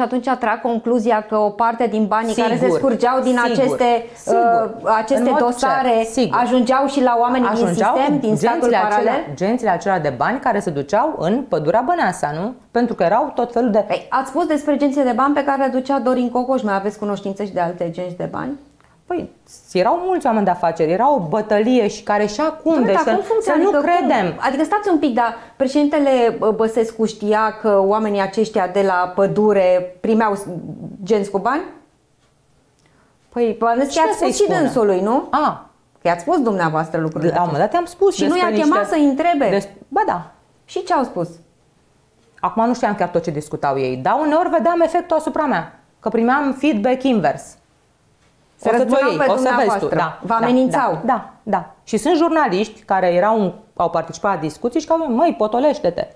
Și atunci trag concluzia că o parte din banii sigur, care se scurgeau din sigur, aceste, uh, sigur, uh, aceste dosare sigur. ajungeau și la oamenii ajungeau din sistem, din statul paralel? Acelea, gențile acelea de bani care se duceau în pădurea Băneasa, nu? Pentru că erau tot felul de... Ei, ați spus despre gențile de bani pe care le ducea Dorin Cocoș, mai aveți cunoștință și de alte genți de bani? Păi, erau mulți oameni de afaceri, era o bătălie și care și acum, Doamne, deci să, să nu adică credem. Cum? Adică stați un pic, dar președintele Băsescu știa că oamenii aceștia de la pădure primeau genți cu bani? Păi, bănesc că i-ați spus și dânsului, nu? A. Că i-ați spus dumneavoastră lucrurile Da, mă, dar te-am spus. Și nu i-a chemat niște... să întrebe? Des... Ba da. Și ce au spus? Acum nu știam chiar tot ce discutau ei, dar uneori vedeam efectul asupra mea, că primeam feedback invers. Se o să ți pe o să vezi tu. Da, Vă da, amenințau. Da, da, da. Și sunt jurnaliști care erau, au participat la discuții și că au măi, potolește-te.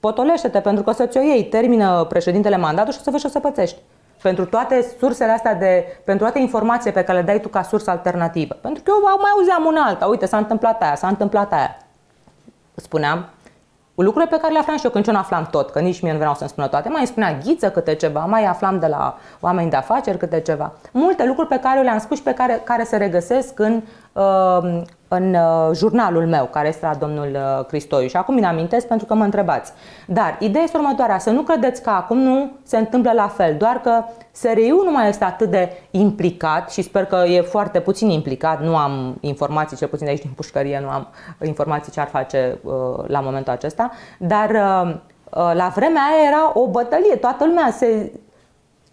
Potolește-te pentru că o să-ți o iei. Termină președintele mandatul și o să vezi și o să pățești. Pentru toate sursele astea de, pentru toate informațiile pe care le dai tu ca sursă alternativă. Pentru că eu mai auzeam un alta, uite, s-a întâmplat aia, s-a întâmplat aia. Spuneam, lucrurile pe care le aflam și eu, când eu nu aflam tot, că nici mie nu vreau să-mi spună toate, mai îmi spunea ghiță câte ceva, mai aflam de la oameni de afaceri câte ceva. Multe lucruri pe care eu le-am spus și pe care, care se regăsesc în Um, în uh, jurnalul meu, care este la domnul uh, Cristoiu. Și acum îmi amintesc pentru că mă întrebați. Dar ideea este următoarea, să nu credeți că acum nu se întâmplă la fel, doar că SRI-ul nu mai este atât de implicat și sper că e foarte puțin implicat, nu am informații, cel puțin aici din pușcărie, nu am informații ce ar face uh, la momentul acesta, dar la vremea aia era o bătălie, toată lumea se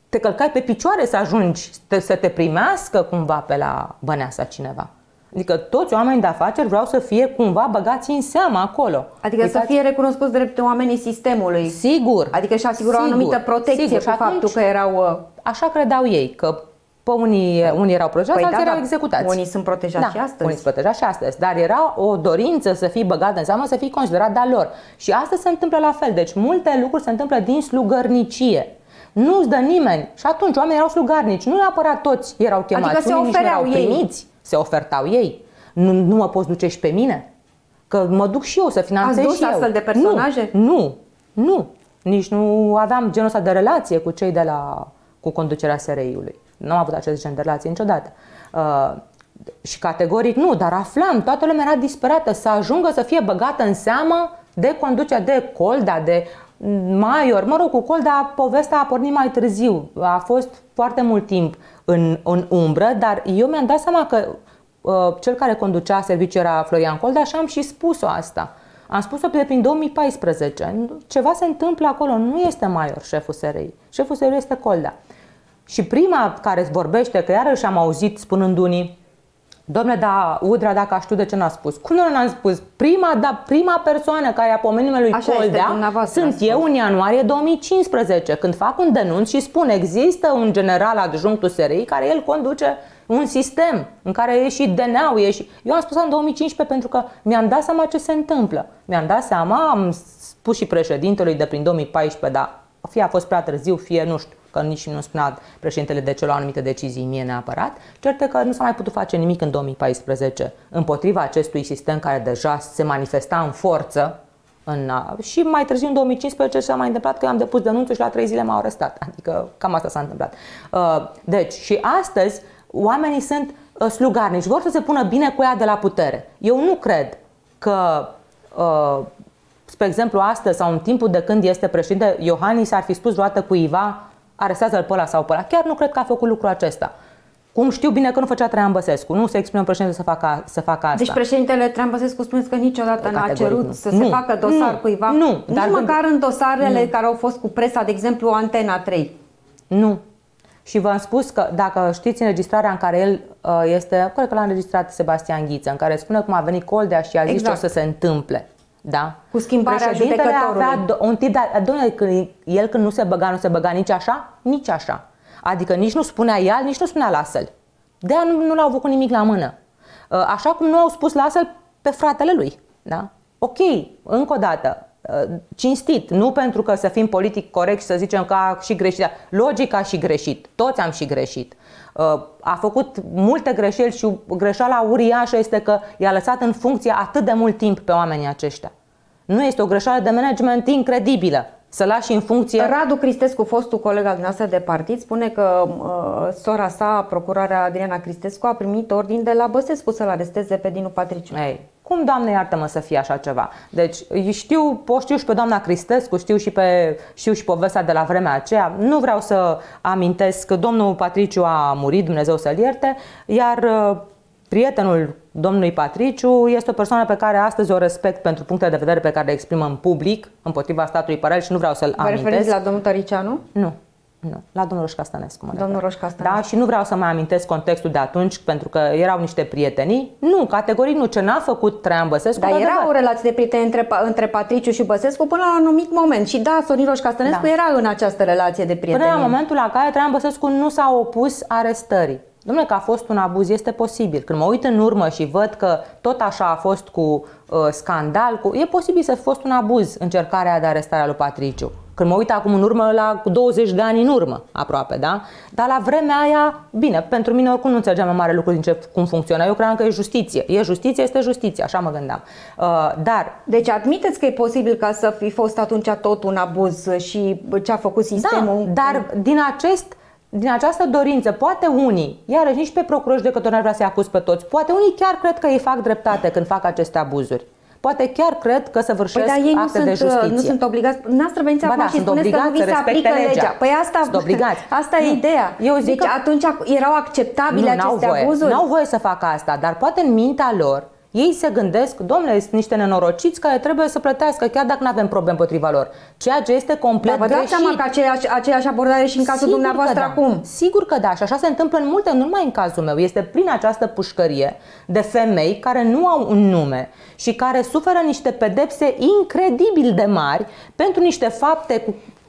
te călcai pe picioare să ajungi, să te primească cumva pe la Băneasa cineva. Adică toți oamenii de afaceri vreau să fie cumva băgați în seamă acolo. Adică Uitați... să fie recunoscuți drept oamenii sistemului. Sigur. Adică și asigură sigur, o anumită protecție sigur. pe atunci, faptul că erau... Uh, așa credeau ei, că pe unii, da. unii erau protejați, păi alții da, erau da. executați. Unii sunt protejați da, și astăzi. Unii sunt protejați și astăzi. Dar era o dorință să fii băgat în seamă, să fii considerat de lor. Și asta se întâmplă la fel. Deci multe lucruri se întâmplă din slugărnicie nu ți dă nimeni. Și atunci oamenii erau slugarnici, nu neapărat toți erau adică chemați, adică se unii ofereau nici nu erau ei. primiți se ofertau ei. Nu, nu mă poți duce și pe mine? Că mă duc și eu să finanțez Ați dus și astfel de personaje? Nu, nu, nu. Nici nu aveam genul ăsta de relație cu cei de la, cu conducerea SRI-ului. Nu am avut acest gen de relație niciodată. Uh, și categoric nu, dar aflam, toată lumea era disperată să ajungă să fie băgată în seamă de conducerea de colda, de Maior, mă rog, cu col, dar povestea a pornit mai târziu. A fost foarte mult timp în, în umbră, dar eu mi-am dat seama că uh, cel care conducea serviciul era Florian Colda și am și spus-o asta. Am spus-o de prin 2014. Ceva se întâmplă acolo, nu este Maior șeful SRI. Șeful SRI este Colda. Și prima care vorbește, că iarăși am auzit spunând unii, Domnule, da, Udra, dacă aș de ce n-a spus. Cum nu n-am spus? Prima, da, prima persoană care a pomenit lui Așa Coldea este, sunt eu în ianuarie 2015, când fac un denunț și spun există un general adjunct SRI care el conduce un sistem în care e și dna e și... Eu am spus în 2015 pentru că mi-am dat seama ce se întâmplă. Mi-am dat seama, am spus și președintelui de prin 2014, dar fie a fost prea târziu, fie nu știu, că nici nu spunea președintele de ce lua anumite decizii mie neapărat, cert că nu s-a mai putut face nimic în 2014 împotriva acestui sistem care deja se manifesta în forță în, și mai târziu, în 2015, s-a mai întâmplat că eu am depus denunțul și la trei zile m-au arestat. Adică cam asta s-a întâmplat. Uh, deci, și astăzi, oamenii sunt uh, slugarnici, vor să se pună bine cu ea de la putere. Eu nu cred că uh, Spre exemplu, astăzi sau în timpul de când este președinte Iohannis, ar fi spus vreodată cuiva, arestează-l pe ăla sau pe ăla. Chiar nu cred că a făcut lucrul acesta. Cum știu bine că nu făcea Traian Băsescu, nu se exprimă președintele să facă, să facă asta. Deci președintele Traian Băsescu spune că niciodată n-a cerut nu. să nu. se facă dosar nu. cuiva? Nu. Nici dar măcar în dosarele nu. care au fost cu presa, de exemplu Antena 3? Nu. Și v-am spus că dacă știți înregistrarea în care el uh, este, cred că l-a înregistrat Sebastian Ghiță, în care spune cum a venit Coldea și a zis exact. ce o exact. să se întâmple. Da. Cu schimbarea judecătorului. avea un tip de... Domnule, când, el când nu se băga, nu se băga nici așa, nici așa. Adică nici nu spunea el, nici nu spunea lasă-l. de nu, nu l-au cu nimic la mână. Uh, așa cum nu au spus lasă-l pe fratele lui. Da? Ok, încă o dată, uh, cinstit, nu pentru că să fim politic corect și să zicem că a și greșit. logica și greșit, toți am și greșit a făcut multe greșeli și greșeala uriașă este că i-a lăsat în funcție atât de mult timp pe oamenii aceștia. Nu este o greșeală de management incredibilă să lași în funcție... Radu Cristescu, fostul coleg al dumneavoastră de partid, spune că uh, sora sa, procurarea Adriana Cristescu, a primit ordin de la Băsescu să-l aresteze pe Dinu Patriciu. Ei, cum, Doamne, iartă-mă să fie așa ceva? Deci, știu, o știu și pe doamna Cristescu, știu și, pe, știu și povestea de la vremea aceea. Nu vreau să amintesc că domnul Patriciu a murit, Dumnezeu să-l ierte, iar uh, prietenul domnului Patriciu este o persoană pe care astăzi o respect pentru punctele de vedere pe care le exprimă în public, împotriva statului părel și nu vreau să-l amintesc. Vă referiți la domnul Tăricianu? Nu. Nu, la domnul Roșca Stănescu. mă Domnul Roșca Stănescu. Da, și nu vreau să mai amintesc contextul de atunci, pentru că erau niște prietenii. Nu, categoric nu, ce n-a făcut Traian Băsescu. Dar era o relație de prieteni între, între Patriciu și Băsescu până la un anumit moment. Și da, Sorin Roșca Stănescu da. era în această relație de prieteni. Până la momentul la care Traian Băsescu nu s-a opus arestării. Domnule, că a fost un abuz, este posibil. Când mă uit în urmă și văd că tot așa a fost cu uh, scandal, cu... e posibil să fi fost un abuz încercarea de arestare a lui Patriciu. Când mă uit acum în urmă, la 20 de ani în urmă, aproape, da? Dar la vremea aia, bine, pentru mine oricum nu înțelegeam mare lucru din ce, cum funcționa. Eu cream că e justiție. E justiție, este justiție, așa mă gândeam. Uh, dar... Deci admiteți că e posibil ca să fi fost atunci tot un abuz și ce a făcut sistemul? Da, dar din acest din această dorință, poate unii, iarăși nici pe procurori judecători n-ar vrea să-i acuz pe toți, poate unii chiar cred că ei fac dreptate când fac aceste abuzuri poate chiar cred că să vârșesc păi, ei acte nu de sunt, uh, justiție. nu sunt obligați. Nu ați ba acum da, și spuneți că nu vi se aplică legea. legea. Păi asta, sunt obligați. asta nu. e ideea. Eu zic deci că... atunci erau acceptabile nu, aceste voie. abuzuri? Nu au voie să facă asta, dar poate în mintea lor ei se gândesc, domnule, sunt niște nenorociți care trebuie să plătească, chiar dacă nu avem probleme împotriva lor. Ceea ce este complet Dar vă dați seama că aceeași, aceeași abordare și în cazul Sigur dumneavoastră da. acum? Sigur că da, și așa se întâmplă în multe, nu numai în cazul meu. Este prin această pușcărie de femei care nu au un nume și care suferă niște pedepse incredibil de mari pentru niște fapte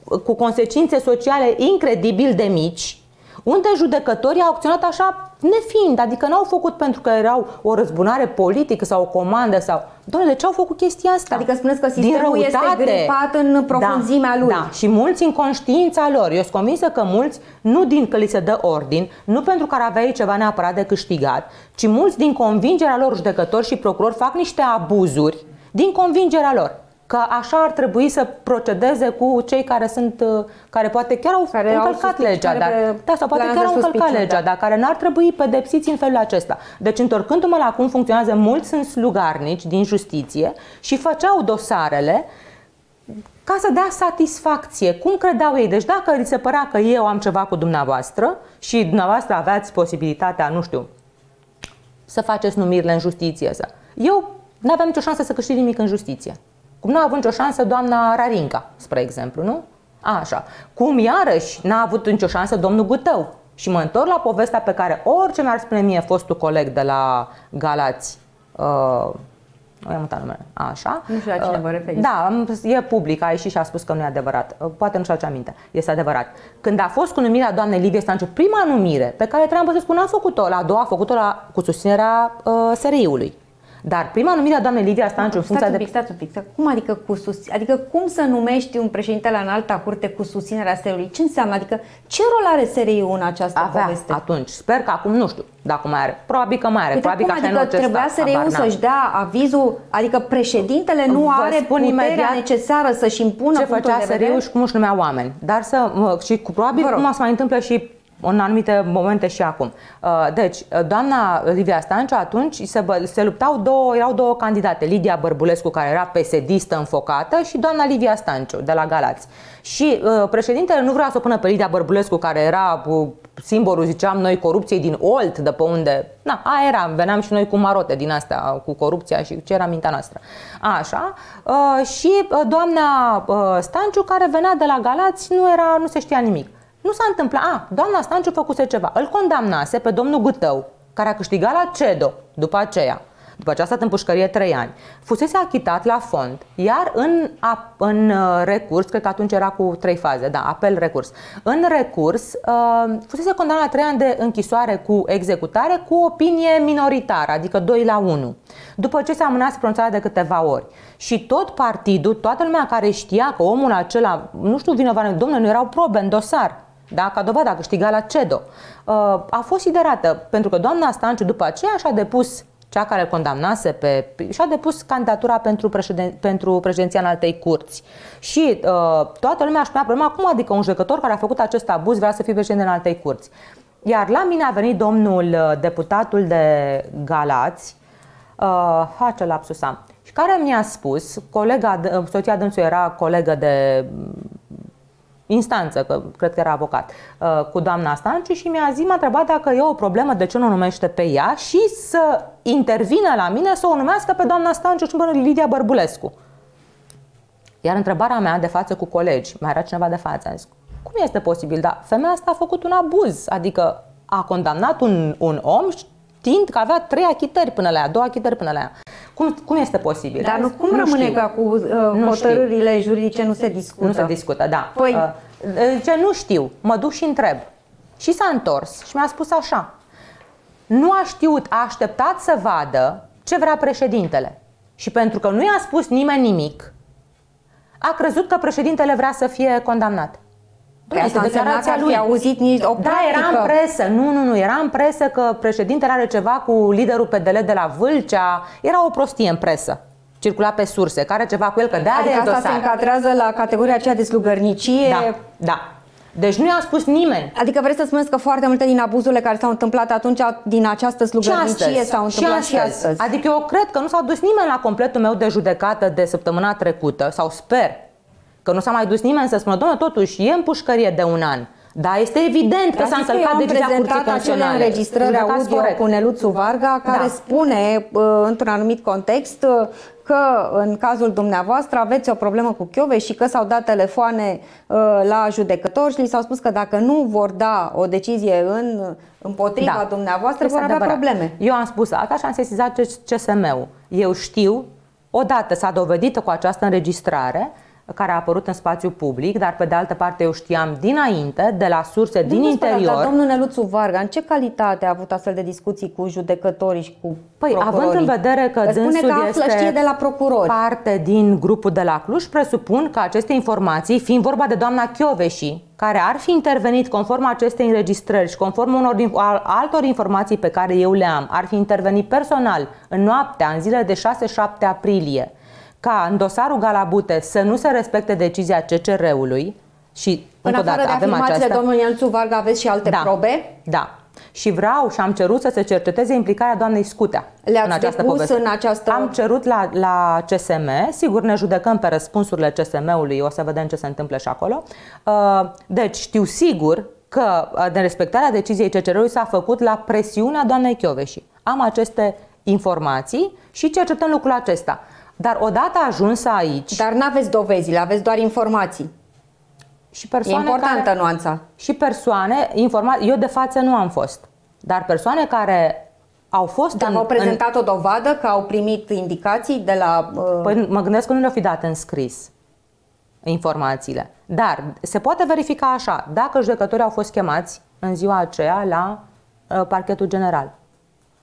cu, cu consecințe sociale incredibil de mici, unde judecătorii au acționat așa Nefiind, adică n-au făcut pentru că erau o răzbunare politică sau o comandă sau... Doamne, de ce au făcut chestia asta? Adică spuneți că sistemul este gripat în da, profunzimea da, lui. Da, și mulți în conștiința lor. Eu sunt convinsă că mulți, nu din că li se dă ordin, nu pentru că ar avea ei ceva neapărat de câștigat, ci mulți din convingerea lor judecători și procurori fac niște abuzuri din convingerea lor că așa ar trebui să procedeze cu cei care sunt, uh, care poate chiar au care încălcat au legea, dar, da, sau poate chiar au încălcat legea, da. dar care n-ar trebui pedepsiți în felul acesta. Deci, întorcându-mă la cum funcționează, mulți sunt slugarnici din justiție și făceau dosarele ca să dea satisfacție. Cum credeau ei? Deci dacă li se părea că eu am ceva cu dumneavoastră și dumneavoastră aveați posibilitatea, nu știu, să faceți numirile în justiție, să... eu nu aveam nicio șansă să câștig nimic în justiție. Cum n-a avut nicio șansă doamna Rarinca, spre exemplu, nu? A, așa. Cum iarăși n-a avut nicio șansă domnul Gutău. Și mă întorc la povestea pe care orice mi-ar spune mie fostul coleg de la Galați, uh, o am numele, așa. Nu știu la cine uh, vă referiți. Da, e public, a ieșit și a spus că nu e adevărat. Uh, poate nu știu aduce aminte, este adevărat. Când a fost cu numirea doamnei Livie Stanciu, prima numire pe care Traian să n-a făcut-o, la a doua a făcut-o la, cu susținerea uh, SRI-ului. Dar prima numire a doamnei Livia Stanciu în da, funcția de... Pic, stați un pic, cum adică cu sus... Adică cum să numești un președinte la înalta curte cu susținerea sri Ce înseamnă? Adică ce rol are SRI în această Avea poveste? atunci. Sper că acum nu știu dacă mai are. Probabil că mai are. Uite, păi Probabil cum, că adică trebuia SRI-ul să-și dea avizul, adică președintele nu Vă are puterea necesară să-și impună ce făcea SRI-ul și cum își numea oameni. Dar să, și cu, probabil cum o să mai întâmplă și în anumite momente și acum. Uh, deci, uh, doamna Livia Stanciu atunci se, se luptau două, erau două candidate, Lidia Bărbulescu care era pesedistă înfocată și doamna Livia Stanciu de la Galați. Și uh, președintele nu vrea să o pună pe Lidia Bărbulescu care era simbolul, ziceam noi, corupției din Olt, de pe unde, na, a, era, veneam și noi cu marote din asta, cu corupția și ce era mintea noastră. Așa, și doamna Stanciu care venea de la Galați nu, era, nu se știa nimic. Nu s-a întâmplat. A, ah, doamna Stanciu făcuse ceva. Îl condamnase pe domnul Gutău, care a câștigat la CEDO după aceea. După aceea a stat în pușcărie trei ani. Fusese achitat la fond, iar în, în uh, recurs, cred că atunci era cu trei faze, da, apel recurs, în recurs uh, fusese condamnat la trei ani de închisoare cu executare cu opinie minoritară, adică 2 la 1. După ce s-a amânase pronunțarea de câteva ori. Și tot partidul, toată lumea care știa că omul acela, nu știu vinovat, domnule, nu erau probe în dosar, da, ca dovadă a câștigat la CEDO, uh, a fost siderată pentru că doamna Stanciu după aceea și-a depus cea care îl condamnase pe, și-a depus candidatura pentru, președin, pentru președinția în altei curți. Și uh, toată lumea își punea problema cum adică un judecător care a făcut acest abuz vrea să fie președinte în altei curți. Iar la mine a venit domnul uh, deputatul de Galați, uh, face lapsusam, și care mi-a spus, colega, soția dânsului era colegă de instanță, că cred că era avocat, uh, cu doamna Stanciu și mi-a zis, m-a întrebat dacă e o problemă, de ce nu numește pe ea și să intervină la mine să o numească pe doamna Stanciu și până Lidia Bărbulescu. Iar întrebarea mea de față cu colegi, mai era cineva de față, am zis, cum este posibil? Dar femeia asta a făcut un abuz, adică a condamnat un, un om tind că avea trei achitări până la ea, două achitări până la ea. Cum, cum este posibil? Dar nu, cum nu rămâne știu. ca cu uh, hotărârile știu. juridice nu se discută? Nu se discută, da. Păi... Uh, ce nu știu, mă duc și întreb. Și s-a întors și mi-a spus așa. Nu a știut, a așteptat să vadă ce vrea președintele. Și pentru că nu i-a spus nimeni nimic, a crezut că președintele vrea să fie condamnat. Păi asta însemna că ar fi auzit nici o Da, era în presă. Nu, nu, nu. Era în presă că președintele are ceva cu liderul PDL de la Vâlcea. Era o prostie în presă circula pe surse, care ceva cu el, că de adică asta se încadrează la categoria aceea de slugărnicie. Da, da. Deci nu i-a spus nimeni. Adică vreți să spuneți că foarte multe din abuzurile care s-au întâmplat atunci din această slugărnicie s-au întâmplat și astăzi. și astăzi. Adică eu cred că nu s-a dus nimeni la completul meu de judecată de săptămâna trecută, sau sper Că nu s-a mai dus nimeni să spună, domnule, totuși e în pușcărie de un an. Da, este evident că s-a încălcat de Curții Constituționale. înregistrări audio corect. cu Neluțu Varga, da. care da. spune, uh, într-un anumit context, uh, că în cazul dumneavoastră aveți o problemă cu Chiove și că s-au dat telefoane uh, la judecători și li s-au spus că dacă nu vor da o decizie în, împotriva da. dumneavoastră, este vor avea probleme. Eu am spus asta și am sesizat CSM-ul. Eu știu, odată s-a dovedit cu această înregistrare, care a apărut în spațiu public, dar pe de altă parte eu știam dinainte, de la surse din, din interior. Dar domnule Luțu Varga, în ce calitate a avut astfel de discuții cu judecătorii și cu Păi, procurorii? având în vedere că, că dânsul spune că este știe de la procurori. parte din grupul de la Cluj, presupun că aceste informații, fiind vorba de doamna Chioveși, care ar fi intervenit conform acestei înregistrări și conform unor altor informații pe care eu le am, ar fi intervenit personal în noaptea, în zilele de 6-7 aprilie, ca în dosarul Galabute să nu se respecte decizia CCR-ului și în afară dată, de avem aceasta... domnului Elțu Varga, aveți și alte da, probe? Da. Și vreau și am cerut să se cerceteze implicarea doamnei Scutea în această poveste. în această... Am cerut la, la CSM, sigur ne judecăm pe răspunsurile CSM-ului, o să vedem ce se întâmplă și acolo. Uh, deci știu sigur că uh, de respectarea deciziei CCR-ului s-a făcut la presiunea doamnei Chioveși. Am aceste informații și cercetăm lucrul acesta. Dar odată ajunsă aici... Dar nu aveți dovezile, aveți doar informații. Și persoane e importantă care, nuanța. Și persoane, informa, eu de față nu am fost, dar persoane care au fost Dar în, au prezentat în... o dovadă că au primit indicații de la... Uh... Păi mă gândesc că nu le-au fi dat în scris informațiile. Dar se poate verifica așa, dacă judecătorii au fost chemați în ziua aceea la uh, parchetul general.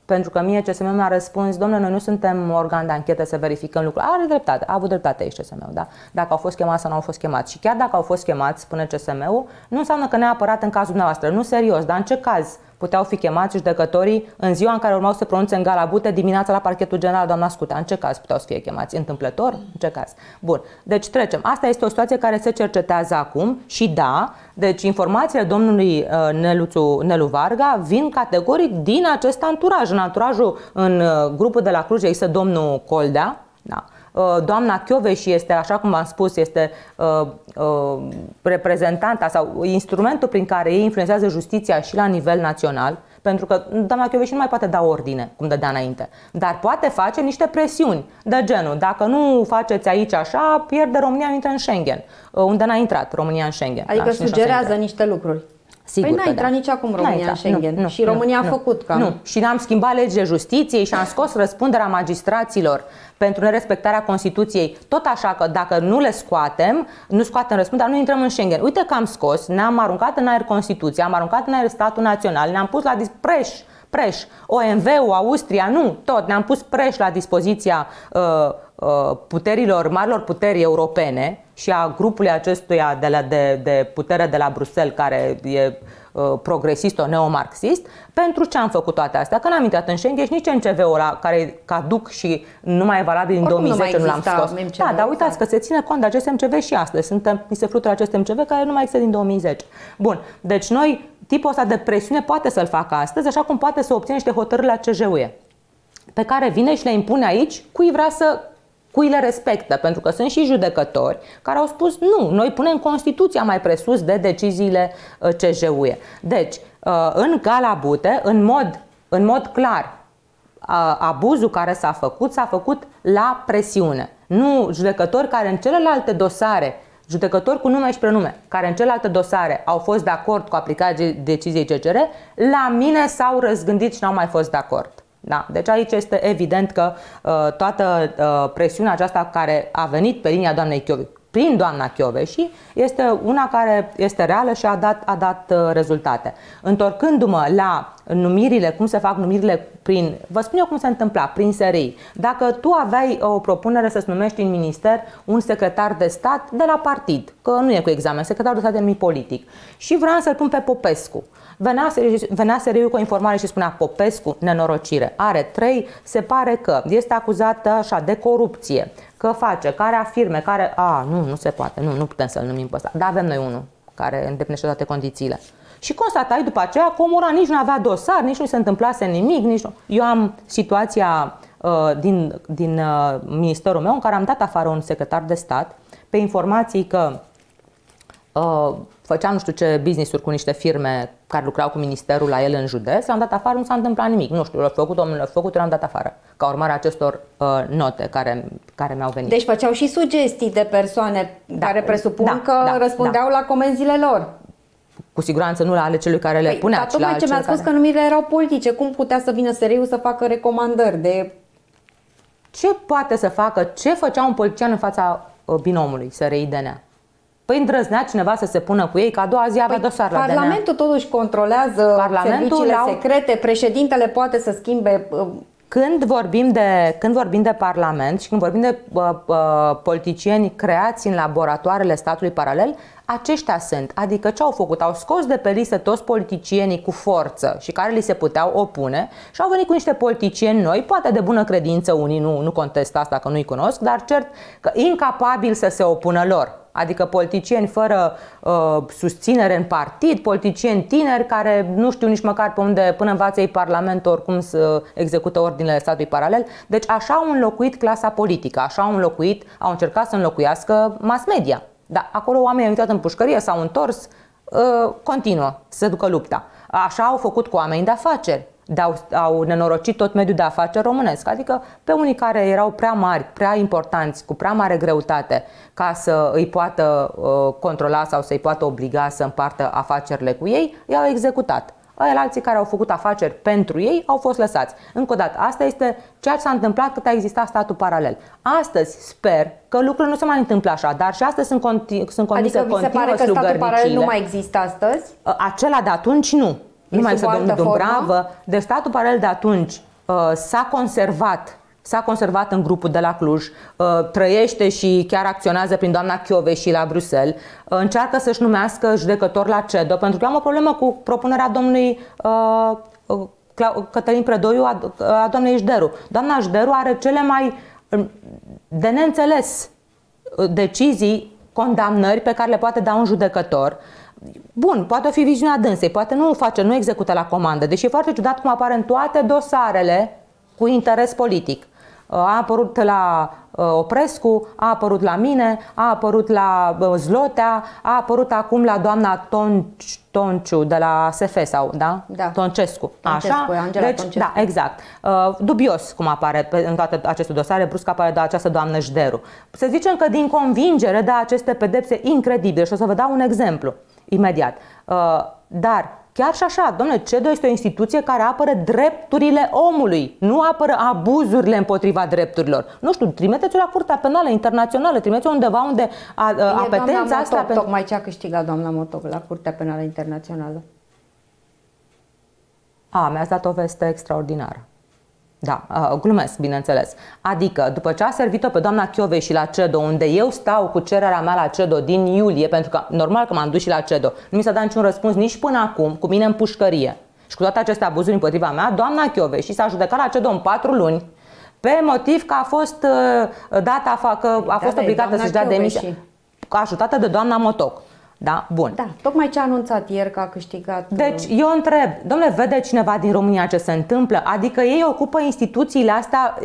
Pentru că mie CSM mi-a răspuns, domnule, noi nu suntem organ de anchetă să verificăm lucrurile. Are dreptate, a avut dreptate aici csm da? Dacă au fost chemați sau nu au fost chemați. Și chiar dacă au fost chemați, spune CSM-ul, nu înseamnă că neapărat în cazul dumneavoastră. Nu serios, dar în ce caz? puteau fi chemați judecătorii în ziua în care urmau să pronunțe în galabute dimineața la parchetul general, doamna Scutea. În ce caz puteau să fie chemați? Întâmplător? În ce caz? Bun. Deci trecem. Asta este o situație care se cercetează acum și da, deci informațiile domnului uh, Neluțu, Nelu Varga vin categoric din acest anturaj. În anturajul, în uh, grupul de la Cluj, există domnul Coldea, da. Uh, doamna și este, așa cum v-am spus, este uh, uh, reprezentanta sau instrumentul prin care ei influențează justiția și la nivel național, pentru că doamna și nu mai poate da ordine, cum dădea înainte, dar poate face niște presiuni de genul, dacă nu faceți aici așa, pierde România, intră în Schengen, unde n-a intrat România în Schengen. Adică da, sugerează niște lucruri. Sigur păi n-a intrat da. nici acum România intrat, în Schengen. Nu, nu, și România nu, a făcut ca... Nu, și n-am schimbat legile justiției și am scos răspunderea magistraților pentru nerespectarea Constituției. Tot așa că dacă nu le scoatem, nu scoatem răspunderea, nu intrăm în Schengen. Uite că am scos, ne-am aruncat în aer Constituția, am aruncat în aer statul național, ne-am pus la dispreș. preș, OMV-ul, Austria, nu, tot, ne-am pus preș la dispoziția uh, Uh, puterilor, marilor puteri europene și a grupului acestuia de, la, de, de putere de la Bruxelles, care e uh, progresist, o neomarxist, pentru ce am făcut toate astea? Că n-am intrat în Schengen și nici în CV-ul ăla, care caduc și nu mai e valabil din 2010, nu, nu l-am scos. MCV, da, dar uitați că se ține cont de acest MCV și astăzi. Suntem, ni se flutură acest MCV care nu mai există din 2010. Bun, deci noi tipul ăsta de presiune poate să-l facă astăzi, așa cum poate să obține niște hotărâri la CJUE pe care vine și le impune aici cui vrea să cui le respectă, pentru că sunt și judecători care au spus nu, noi punem Constituția mai presus de deciziile uh, CJUE. Deci, uh, în Galabute, în mod, în mod clar, uh, abuzul care s-a făcut, s-a făcut la presiune. Nu judecători care în celelalte dosare judecători cu nume și prenume, care în celelalte dosare au fost de acord cu aplicarea deciziei CCR, la mine s-au răzgândit și n-au mai fost de acord. Da? Deci aici este evident că uh, toată uh, presiunea aceasta care a venit pe linia doamnei Chioveși, prin doamna Chioveși, este una care este reală și a dat, a dat uh, rezultate. Întorcându-mă la numirile, cum se fac numirile prin, vă spun eu cum se întâmpla, prin serii. Dacă tu aveai uh, o propunere să-ți numești în minister un secretar de stat de la partid, că nu e cu examen, secretarul de stat de numi politic, și vreau să-l pun pe Popescu. Uh, Venea, venea seriu cu o informare și spunea Popescu, nenorocire, are trei, se pare că este acuzată așa de corupție, că face, care afirme, care... A, nu, nu se poate, nu, nu putem să-l numim pe ăsta, dar avem noi unul care îndeplinește toate condițiile. Și constatai după aceea că omul nici nu avea dosar, nici nu se întâmplase nimic, nici nu... Eu am situația uh, din, din uh, ministerul meu în care am dat afară un secretar de stat pe informații că uh, Făcea nu știu ce business-uri cu niște firme care lucrau cu ministerul la el în județ, am dat afară, nu s-a întâmplat nimic. Nu știu, l-a făcut, omul l-a făcut, l-am dat afară, ca urmare a acestor uh, note care, care mi-au venit. Deci făceau și sugestii de persoane da, care presupun da, că da, da. răspundeau da. la comenzile lor cu siguranță nu la ale celui care le păi, punea, Dar tocmai ce mi-a spus care... că numirile erau politice, cum putea să vină serios să facă recomandări de... Ce poate să facă, ce făcea un politician în fața uh, binomului SRI-DNA? Păi îndrăznea cineva să se pună cu ei, ca a doua zi avea păi dosar la Parlamentul DNA. totuși controlează Parlamentul serviciile au... secrete, președintele poate să schimbe... Uh, când vorbim, de, când vorbim de Parlament și când vorbim de uh, uh, politicieni creați în laboratoarele statului paralel, aceștia sunt, adică ce au făcut? Au scos de pe listă toți politicienii cu forță și care li se puteau opune și au venit cu niște politicieni noi, poate de bună credință, unii nu, nu contest asta că nu-i cunosc, dar cert că incapabil să se opună lor adică politicieni fără uh, susținere în partid, politicieni tineri care nu știu nici măcar pe unde, până învață ei Parlamentul, oricum să execută ordinele statului paralel. Deci așa au înlocuit clasa politică, așa au înlocuit, au încercat să înlocuiască mass media. Dar acolo oamenii au intrat în pușcărie, s-au întors, ă, continuă să se ducă lupta. Așa au făcut cu oamenii de afaceri. au, au nenorocit tot mediul de afaceri românesc. Adică pe unii care erau prea mari, prea importanți, cu prea mare greutate ca să îi poată uh, controla sau să îi poată obliga să împartă afacerile cu ei, i-au executat. Aia alții care au făcut afaceri pentru ei au fost lăsați. Încă o dată, asta este ceea ce s-a întâmplat cât a existat statul paralel. Astăzi sper că lucrurile nu se mai întâmplă așa, dar și astăzi sunt, conti- sunt condiții adică continuă Adică se pare că statul paralel nu mai există astăzi? Ă, acela de atunci nu. Nu mai este domnul Dumbravă. de statul paralel de atunci ă, s-a conservat s-a conservat în grupul de la Cluj, uh, trăiește și chiar acționează prin doamna Chiove și la Bruxelles, uh, încearcă să-și numească judecător la CEDO, pentru că am o problemă cu propunerea domnului uh, Cătălin Predoiu a doamnei Jderu. Doamna Jderu are cele mai um, de neînțeles decizii, condamnări pe care le poate da un judecător. Bun, poate o fi viziunea dânsei, poate nu o face, nu execută la comandă, deși e foarte ciudat cum apare în toate dosarele cu interes politic a apărut la uh, Oprescu, a apărut la mine, a apărut la uh, Zlotea, a apărut acum la doamna Tonci, Tonciu de la SF sau, da? Da. Toncescu. Toncescu, Așa? Angela deci, Toncescu. Da, exact. Uh, dubios cum apare în toate aceste dosare, brusc apare de această doamnă Jderu. Să zicem că din convingere de aceste pedepse incredibile și o să vă dau un exemplu imediat. Dar Chiar și așa, domnule, CEDO este o instituție care apără drepturile omului, nu apără abuzurile împotriva drepturilor. Nu știu, trimiteți-o la Curtea Penală Internațională, trimiteți-o undeva unde a, a, apetența asta... Pentru... Tocmai ce a câștigat doamna Motoc la Curtea Penală Internațională. A, mi-ați dat o veste extraordinară. Da, glumesc, bineînțeles. Adică, după ce a servit-o pe doamna Chiove și la CEDO, unde eu stau cu cererea mea la CEDO din iulie, pentru că normal că m-am dus și la CEDO, nu mi s-a dat niciun răspuns nici până acum, cu mine în pușcărie. Și cu toate aceste abuzuri împotriva mea, doamna Chiove și s-a judecat la CEDO în patru luni, pe motiv că a fost uh, data, că a păi, fost da, obligată să-și dea demisia. Ajutată de doamna Motoc. Da? Bun. Da, tocmai ce a anunțat ieri că a câștigat. Uh, deci, eu întreb, domnule, vede cineva din România ce se întâmplă? Adică ei ocupă instituțiile astea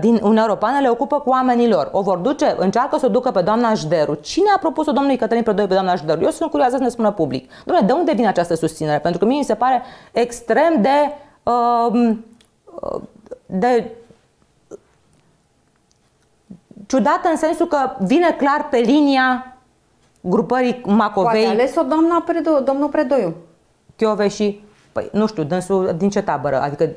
din Uniunea Europeană, le ocupă cu oamenii lor. O vor duce, încearcă să o ducă pe doamna Jderu. Cine a propus-o domnului Cătălin doi pe doamna Jderu? Eu sunt curioasă să ne spună public. Domnule, de unde vine această susținere? Pentru că mie mi se pare extrem de. Uh, de ciudată în sensul că vine clar pe linia grupării Macovei... Poate ales-o doamna Predo, domnul Predoiu. și Păi, nu știu, dânsul din ce tabără? Adică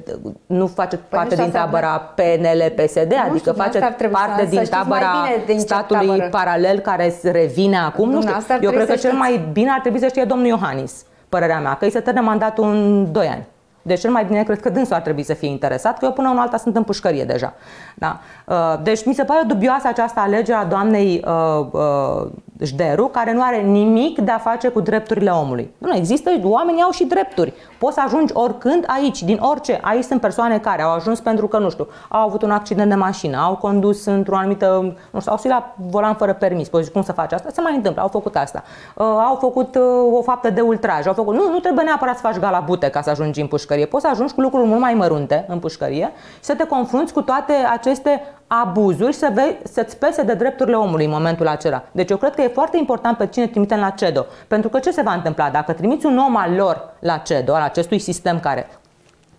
nu face păi parte nu adică din tabăra PNL, PSD, adică face parte din tabăra din statului tabără. paralel care revine acum? Nu, nu știu. Eu cred că cel mai bine ar trebui să știe domnul Iohannis, părerea mea, că îi se termină mandatul în 2 ani. Deci cel mai bine cred că dânsul ar trebui să fie interesat, că eu până în alta sunt în pușcărie deja. Da? Uh, deci mi se pare dubioasă această alegere a doamnei uh, uh, jderul deci care nu are nimic de a face cu drepturile omului. Nu există, oamenii au și drepturi. Poți să ajungi oricând aici, din orice. Aici sunt persoane care au ajuns pentru că, nu știu, au avut un accident de mașină, au condus într-o anumită, nu știu, au stat la volan fără permis. Poți zici, cum să faci asta? Se mai întâmplă, au făcut asta. Uh, au făcut uh, o faptă de ultraj, au făcut... Nu, nu trebuie neapărat să faci galabute ca să ajungi în pușcărie. Poți să ajungi cu lucruri mult mai mărunte în pușcărie și să te confrunți cu toate aceste abuzuri să vei, să-ți pese de drepturile omului în momentul acela. Deci eu cred că e foarte important pe cine trimitem la CEDO. Pentru că ce se va întâmpla? Dacă trimiți un om al lor la CEDO, al acestui sistem care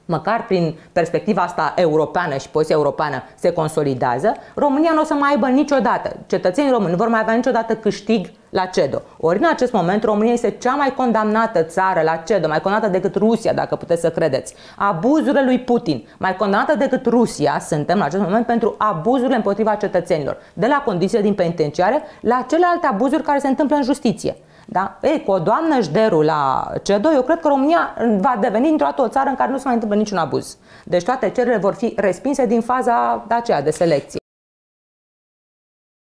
măcar prin perspectiva asta europeană și poziția europeană se consolidează, România nu o să mai aibă niciodată, cetățenii români nu vor mai avea niciodată câștig la CEDO. Ori în acest moment România este cea mai condamnată țară la CEDO, mai condamnată decât Rusia, dacă puteți să credeți. Abuzurile lui Putin, mai condamnată decât Rusia, suntem în acest moment pentru abuzurile împotriva cetățenilor, de la condițiile din penitenciare la celelalte abuzuri care se întâmplă în justiție. Da? Ei, cu o doamnă Jderu la CEDO, eu cred că România va deveni într-o o țară în care nu se mai întâmplă niciun abuz. Deci toate cererile vor fi respinse din faza aceea de selecție.